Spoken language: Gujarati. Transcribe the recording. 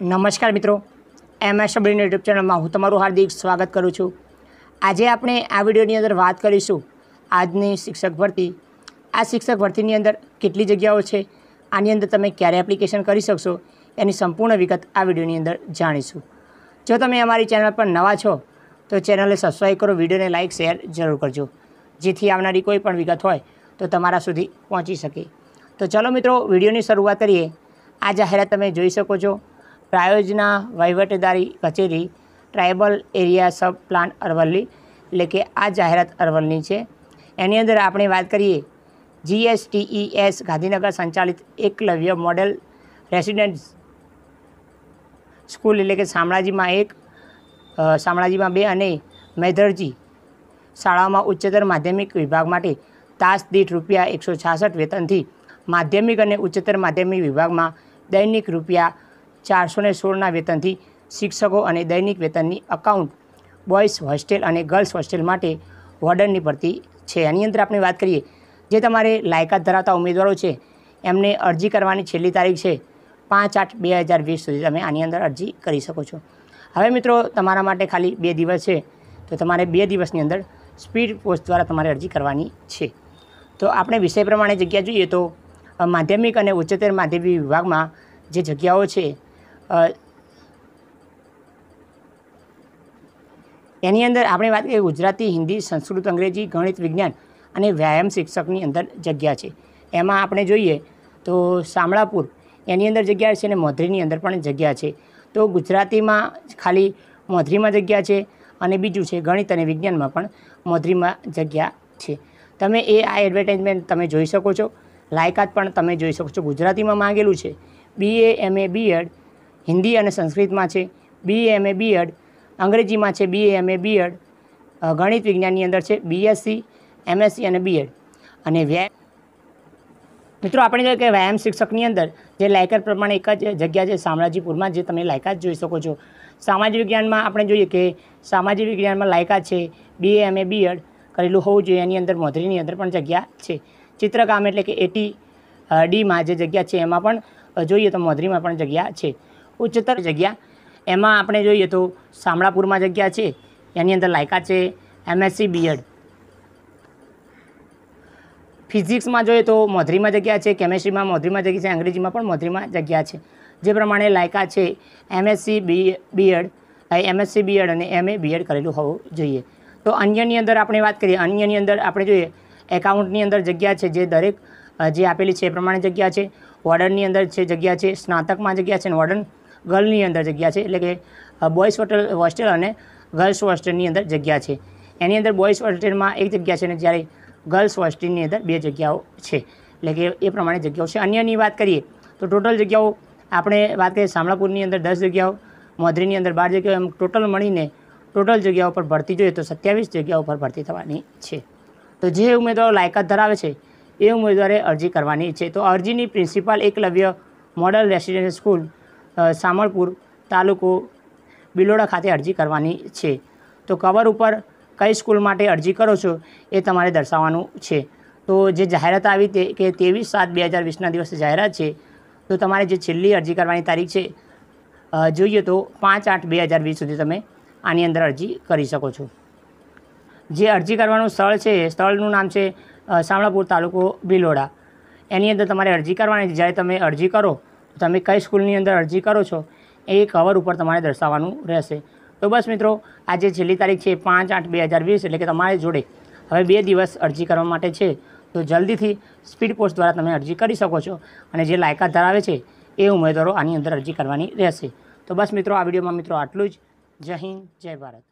નમસ્કાર મિત્રો એમ એસ ડબ્લ્યુ યુટ્યુબ ચેનલમાં હું તમારું હાર્દિક સ્વાગત કરું છું આજે આપણે આ વિડીયોની અંદર વાત કરીશું આજની શિક્ષક ભરતી આ શિક્ષક ભરતીની અંદર કેટલી જગ્યાઓ છે આની અંદર તમે ક્યારે એપ્લિકેશન કરી શકશો એની સંપૂર્ણ વિગત આ વિડીયોની અંદર જાણીશું જો તમે અમારી ચેનલ પર નવા છો તો ચેનલને સબસ્ક્રાઈબ કરો વિડીયોને લાઇક શેર જરૂર કરજો જેથી આવનારી કોઈ પણ વિગત હોય તો તમારા સુધી પહોંચી શકે તો ચલો મિત્રો વિડીયોની શરૂઆત કરીએ આ જાહેરાત તમે જોઈ શકો છો પ્રાયોજના વહીવટદારી કચેરી tribal area sub plan Aravalli એટલે કે આ જાહેરાત અરવલ્લી છે એની અંદર આપણે વાત કરીએ જીએસટીઈએસ ગાંધીનગર સંચાલિત એકલવ્ય મોડેલ રેસિડેન્ટ સ્કૂલ એટલે કે શામળાજીમાં એક શામળાજીમાં બે અને મેધરજી શાળાઓમાં ઉચ્ચતર માધ્યમિક વિભાગ માટે તાસ દીઠ રૂપિયા એકસો છાસઠ વેતનથી માધ્યમિક અને ઉચ્ચતર માધ્યમિક વિભાગમાં દૈનિક રૂપિયા ચારસો ને સોળના વેતનથી શિક્ષકો અને દૈનિક વેતનની અકાઉન્ટ બોયઝ હોસ્ટેલ અને ગર્લ્સ હોસ્ટેલ માટે વોર્ડનની ભરતી છે આની અંદર આપણે વાત કરીએ જે તમારે લાયકાત ધરાવતા ઉમેદવારો છે એમને અરજી કરવાની છેલ્લી તારીખ છે પાંચ આઠ બે હજાર વીસ સુધી તમે આની અંદર અરજી કરી શકો છો હવે મિત્રો તમારા માટે ખાલી બે દિવસ છે તો તમારે બે દિવસની અંદર સ્પીડ પોસ્ટ દ્વારા તમારે અરજી કરવાની છે તો આપણે વિષય પ્રમાણે જગ્યા જોઈએ તો માધ્યમિક અને ઉચ્ચતર માધ્યમિક વિભાગમાં જે જગ્યાઓ છે એની અંદર આપણે વાત કરીએ ગુજરાતી હિન્દી સંસ્કૃત અંગ્રેજી ગણિત વિજ્ઞાન અને વ્યાયામ શિક્ષકની અંદર જગ્યા છે એમાં આપણે જોઈએ તો શામળાપુર એની અંદર જગ્યા છે અને મધરીની અંદર પણ જગ્યા છે તો ગુજરાતીમાં ખાલી મોધરીમાં જગ્યા છે અને બીજું છે ગણિત અને વિજ્ઞાનમાં પણ મોધરીમાં જગ્યા છે તમે એ આ એડવર્ટાઇઝમેન્ટ તમે જોઈ શકો છો લાયકાત પણ તમે જોઈ શકો છો ગુજરાતીમાં માંગેલું છે B A MA Ed Hindi અને સંસ્કૃતમાં છે બી એમ એ બીએડ અંગ્રેજીમાં છે બી એમ એ બીએડ ગણિત વિજ્ઞાનની અંદર છે બીએસસી એમએસસી અને બીએડ અને વ્યા મિત્રો આપણે જોઈએ કે વ્યાયામ શિક્ષકની અંદર જે લાયકાત પ્રમાણે એક જ જગ્યા છે શામળાજીપુરમાં જે તમે લાયકાત જોઈ શકો છો સામાજિક વિજ્ઞાનમાં આપણે જોઈએ કે સામાજિક વિજ્ઞાનમાં લાયકાત છે બી એમ એ બીએડ કરેલું હોવું જોઈએ એની અંદર મોધરીની અંદર પણ જગ્યા છે ચિત્રકામ એટલે કે એટી ડીમાં જે જગ્યા છે એમાં પણ જોઈએ તો મોધરીમાં પણ જગ્યા છે ઉચ્ચતર જગ્યા એમાં આપણે જોઈએ તો શામળાપુરમાં જગ્યા છે એની અંદર લાયકા છે એમએસસી બીએડ ફિઝિક્સમાં જોઈએ તો મોધરીમાં જગ્યા છે કેમેસ્ટ્રીમાં મોધરીમાં જગ્યા છે અંગ્રેજીમાં પણ મોધરીમાં જગ્યા છે જે પ્રમાણે લાયકા છે MSc B BEd MSc BEd અને એમએ બીએડ કરેલું હોવું જોઈએ તો અન્યની અંદર આપણે વાત કરીએ અન્યની અંદર આપણે જોઈએ એકાઉન્ટની અંદર જગ્યા છે જે દરેક જે આપેલી છે એ પ્રમાણે જગ્યા છે વોર્ડનની અંદર છે જગ્યા છે સ્નાતકમાં જગ્યા છે અને ઓર્ડર ગર્લની અંદર જગ્યા છે એટલે કે બોયઝ હોટલ હોસ્ટેલ અને ગર્લ્સ હોસ્ટેલની અંદર જગ્યા છે એની અંદર બોયઝ હોસ્ટેલમાં એક જગ્યા છે અને જ્યારે ગર્લ્સ હોસ્ટેલની અંદર બે જગ્યાઓ છે એટલે કે એ પ્રમાણે જગ્યાઓ છે અન્યની વાત કરીએ તો ટોટલ જગ્યાઓ આપણે વાત કરીએ શામળાપુરની અંદર દસ જગ્યાઓ મોદરીની અંદર બાર જગ્યાઓ એમ ટોટલ મળીને ટોટલ જગ્યાઓ પર ભરતી જોઈએ તો સત્યાવીસ જગ્યાઓ પર ભરતી થવાની છે તો જે ઉમેદવારો લાયકાત ધરાવે છે એ ઉમેદવારે અરજી કરવાની છે તો અરજીની principal Eklavya model residential school Samalpur તાલુકો બિલોડા ખાતે અરજી કરવાની છે તો કવર ઉપર કઈ સ્કૂલ માટે અરજી કરો છો એ તમારે દર્શાવવાનું છે તો જે જાહેરાત આવી તે કે ત્રેવીસ સાત બે હજાર વીસના દિવસે જાહેરાત છે તો તમારે જે છેલ્લી અરજી કરવાની તારીખ છે જોઈએ તો પાંચ આઠ બે હજાર વીસ સુધી તમે આની અંદર અરજી કરી શકો છો જે અરજી કરવાનું સ્થળ છે સ્થળનું નામ છે શામળાપુર તાલુકો બિલોડા એની અંદર તમારે અરજી કરવાની જ્યારે તમે અરજી કરો તમે કઈ સ્કૂલની અંદર અરજી કરો છો એ કવર ઉપર તમારે દર્શાવવાનું રહેશે તો બસ મિત્રો આજે છેલ્લી તારીખ છે પાંચ આઠ બે હજાર વીસ એટલે કે તમારી જોડે હવે બે દિવસ અરજી કરવા માટે છે તો જલ્દીથી સ્પીડ પોસ્ટ દ્વારા તમે અરજી કરી શકો છો અને જે લાયકાત ધરાવે છે એ ઉમેદવારો આની અંદર અરજી કરવાની રહેશે તો બસ મિત્રો આ વિડીયોમાં મિત્રો આટલું જ જય હિંદ જય ભારત